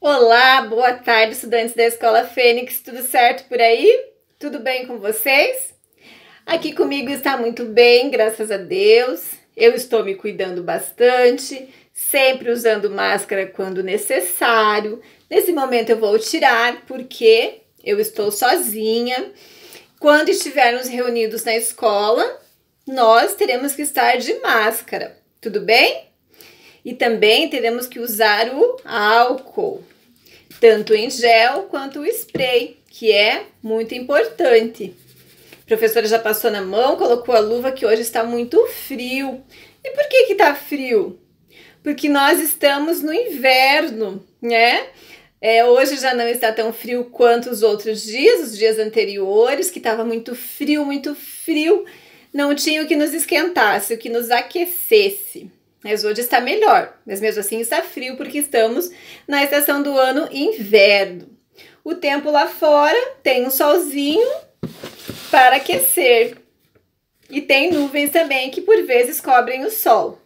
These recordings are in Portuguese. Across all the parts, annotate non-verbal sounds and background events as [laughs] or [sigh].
Olá, boa tarde, estudantes da Escola Fênix. Tudo certo por aí? Tudo bem com vocês? Aqui comigo está muito bem, graças a Deus. Eu estou me cuidando bastante, sempre usando máscara quando necessário. Nesse momento eu vou tirar porque eu estou sozinha. Quando estivermos reunidos na escola, nós teremos que estar de máscara. Tudo bem? E também teremos que usar o álcool, tanto em gel quanto o spray, que é muito importante. A professora já passou na mão, colocou a luva que hoje está muito frio. E por que que tá frio? Porque nós estamos no inverno, né? É, hoje já não está tão frio quanto os outros dias, os dias anteriores, que estava muito frio, muito frio. Não tinha o que nos esquentasse, o que nos aquecesse. Mas hoje está melhor, mas mesmo assim está frio porque estamos na estação do ano inverno. O tempo lá fora tem um solzinho para aquecer e tem nuvens também que por vezes cobrem o sol.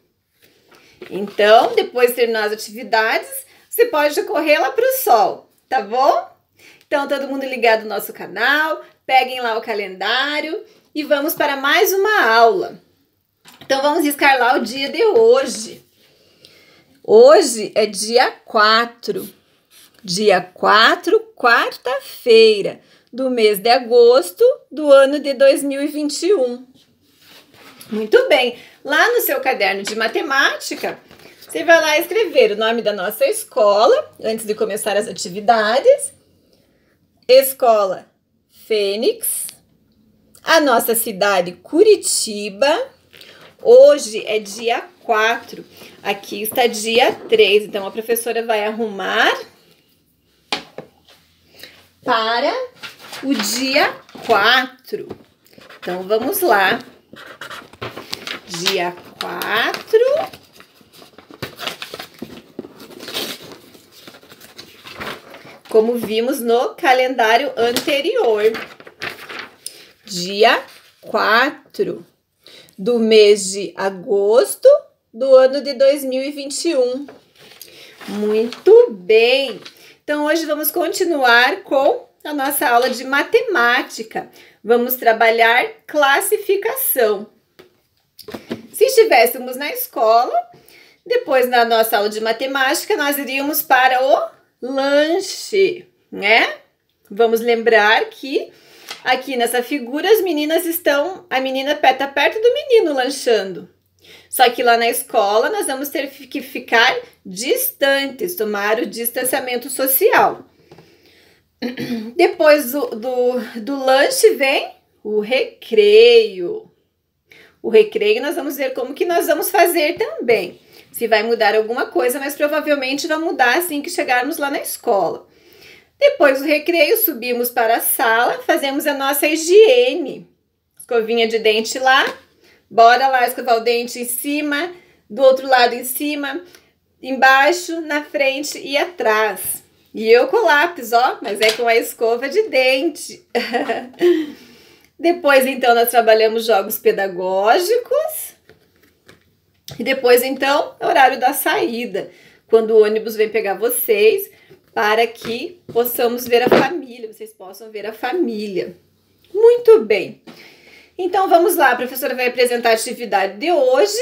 Então, depois de terminar as atividades, você pode correr lá para o sol, tá bom? Então, todo mundo ligado no nosso canal, peguem lá o calendário e vamos para mais uma aula. Então vamos escalar o dia de hoje. Hoje é dia 4. Dia 4, quarta-feira do mês de agosto do ano de 2021. Muito bem. Lá no seu caderno de matemática, você vai lá escrever o nome da nossa escola, antes de começar as atividades. Escola Fênix. A nossa cidade, Curitiba. Hoje é dia 4, aqui está dia 3, então a professora vai arrumar para o dia 4. Então vamos lá. Dia 4. como vimos no calendário anterior. Dia 4 do mês de agosto do ano de 2021. Muito bem! Então, hoje vamos continuar com a nossa aula de matemática. Vamos trabalhar classificação. Se estivéssemos na escola, depois da nossa aula de matemática, nós iríamos para o lanche, né? Vamos lembrar que Aqui nessa figura, as meninas estão. A menina está perto do menino lanchando. Só que lá na escola nós vamos ter que ficar distantes, tomar o distanciamento social. [clears throat] Depois do, do, do lanche vem o recreio. O recreio nós vamos ver como que nós vamos fazer também. Se vai mudar alguma coisa, mas provavelmente vai mudar assim que chegarmos lá na escola. Depois do recreio, subimos para a sala, fazemos a nossa higiene. Escovinha de dente lá, bora lá escovar o dente em cima, do outro lado em cima, embaixo, na frente e atrás. E eu com lápis, ó, mas é com a escova de dente. [laughs] depois, então, nós trabalhamos jogos pedagógicos. E depois, então, é horário da saída, quando o ônibus vem pegar vocês para que possamos ver a família, vocês possam ver a família. Muito bem. Então vamos lá, a professora vai apresentar a atividade de hoje.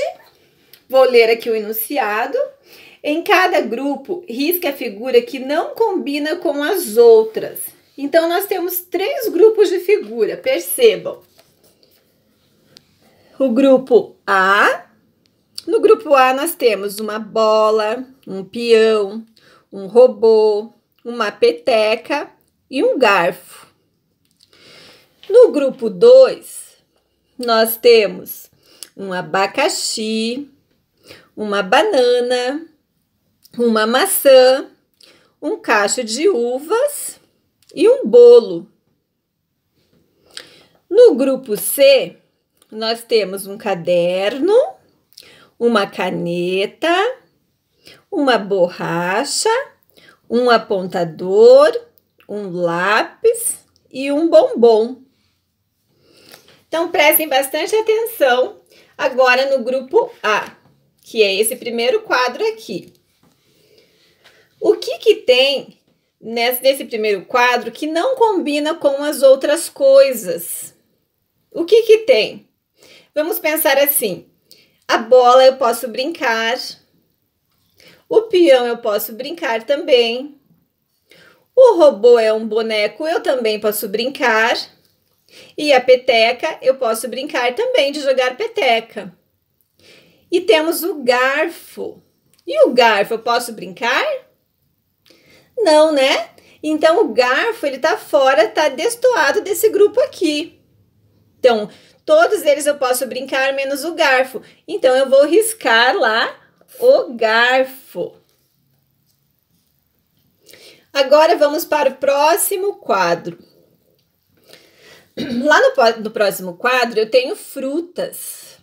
Vou ler aqui o enunciado. Em cada grupo, risque a figura que não combina com as outras. Então nós temos três grupos de figura, percebam. O grupo A. No grupo A nós temos uma bola, um peão, um robô, uma peteca e um garfo. No grupo 2, nós temos um abacaxi, uma banana, uma maçã, um cacho de uvas e um bolo. No grupo C, nós temos um caderno, uma caneta, uma borracha, um apontador, um lápis e um bombom. Então, prestem bastante atenção agora no grupo A, que é esse primeiro quadro aqui. O que que tem nesse, nesse primeiro quadro que não combina com as outras coisas? O que que tem? Vamos pensar assim, a bola eu posso brincar, o peão eu posso brincar também. O robô é um boneco, eu também posso brincar. E a peteca, eu posso brincar também de jogar peteca. E temos o garfo. E o garfo, eu posso brincar? Não, né? Então o garfo, ele tá fora, tá destoado desse grupo aqui. Então, todos eles eu posso brincar menos o garfo. Então eu vou riscar lá o garfo. Agora vamos para o próximo quadro. Lá no, no próximo quadro eu tenho frutas.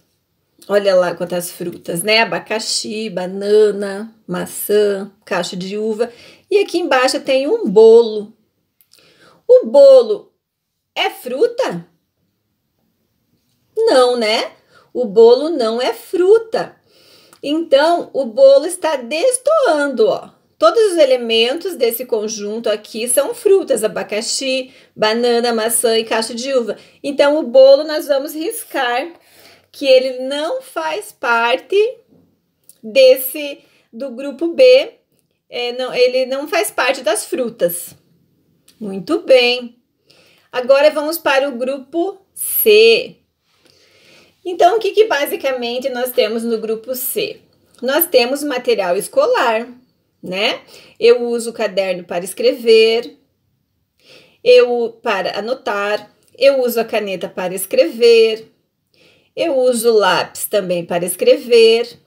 Olha lá quantas frutas, né? Abacaxi, banana, maçã, cacho de uva. E aqui embaixo tem um bolo. O bolo é fruta? Não, né? O bolo não é fruta. Então, o bolo está destoando, ó. Todos os elementos desse conjunto aqui são frutas, abacaxi, banana, maçã e cacho de uva. Então, o bolo nós vamos riscar que ele não faz parte desse do grupo B, é, não, ele não faz parte das frutas. Muito bem. Agora vamos para o grupo C. Então, o que, que basicamente nós temos no grupo C? Nós temos material escolar, né? Eu uso o caderno para escrever, eu para anotar, eu uso a caneta para escrever, eu uso o lápis também para escrever,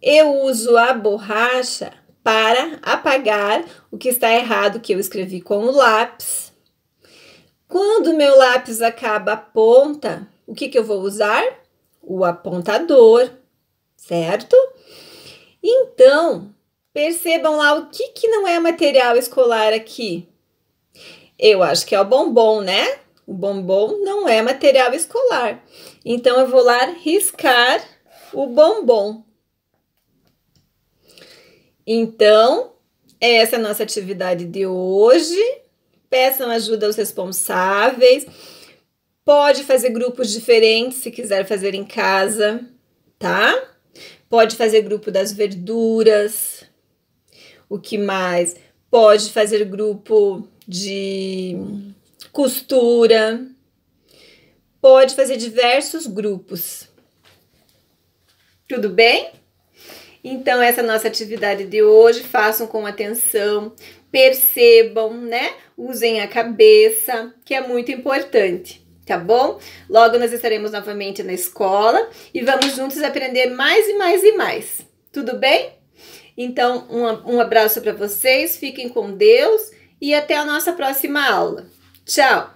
eu uso a borracha para apagar o que está errado que eu escrevi com o lápis. Quando meu lápis acaba a ponta, o que, que eu vou usar? O apontador, certo? Então, percebam lá o que, que não é material escolar aqui. Eu acho que é o bombom, né? O bombom não é material escolar. Então, eu vou lá riscar o bombom. Então, essa é a nossa atividade de hoje. Peçam ajuda aos responsáveis. Pode fazer grupos diferentes se quiser fazer em casa, tá? Pode fazer grupo das verduras. O que mais? Pode fazer grupo de costura. Pode fazer diversos grupos. Tudo bem? Então, essa é a nossa atividade de hoje. Façam com atenção, percebam, né? Usem a cabeça, que é muito importante tá bom? Logo nós estaremos novamente na escola e vamos juntos aprender mais e mais e mais. Tudo bem? Então, um, um abraço para vocês, fiquem com Deus e até a nossa próxima aula. Tchau!